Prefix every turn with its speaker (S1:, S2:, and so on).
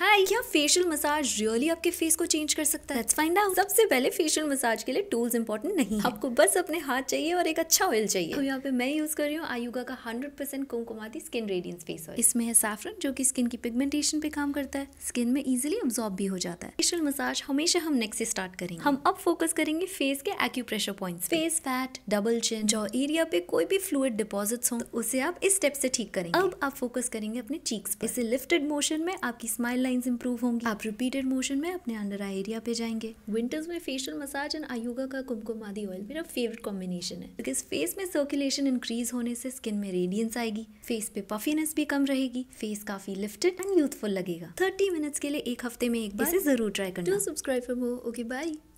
S1: हाय क्या facial massage really आपके face को चेंज कर सकता है फाइंड आउट सबसे पहले फेशियल मसाज के लिए टूल्स इंपॉर्टेंट नहीं आपको बस अपने हाथ चाहिए और एक अच्छा ऑयल चाहिए तो यहाँ पे मैं यूज कर रही हूँ आयुगा का hundred percent Kumkumadi skin radiance face oil इसमें है सैफरन जो की स्किन की पिगमेंटेशन पे काम करता है स्किन में इजिली अब्जॉर्ब भी हो जाता है फेशियल मसाज हमेशा हम नेक्स्ट से स्टार्ट करेंगे हम अब फोकस करेंगे फेस के acupressure point face fat double chin जो एरिया पे कोई भी फ्लूड डिपॉजिट हो उसे आप इस स्टेप से ठीक करेंगे अब आप फोकस करेंगे अपने चीक्स इसे लिफ्टेड मोशन में आपकी स्माइल लाइंस इंप्रूव होंगी आप रिपीटेड मोशन में अपने अंडर आई एरिया पे जाएंगे विंटर्स में फेशियल मसाज एंड आयोगा का कुमकुम आदि ऑयल मेरा फेवरेट कॉम्बिनेशन है बिकॉज फेस में सर्कुलेशन इंक्रीज होने से स्किन में रेडियंस आएगी फेस पे पफीनेस भी कम रहेगी फेस काफी लिफ्टेड एंड यूथफुल लगेगा थर्टी मिनट्स के लिए एक हफ्ते में एक बार इसे जरूर ट्राई करना
S2: subscribe for more okay bye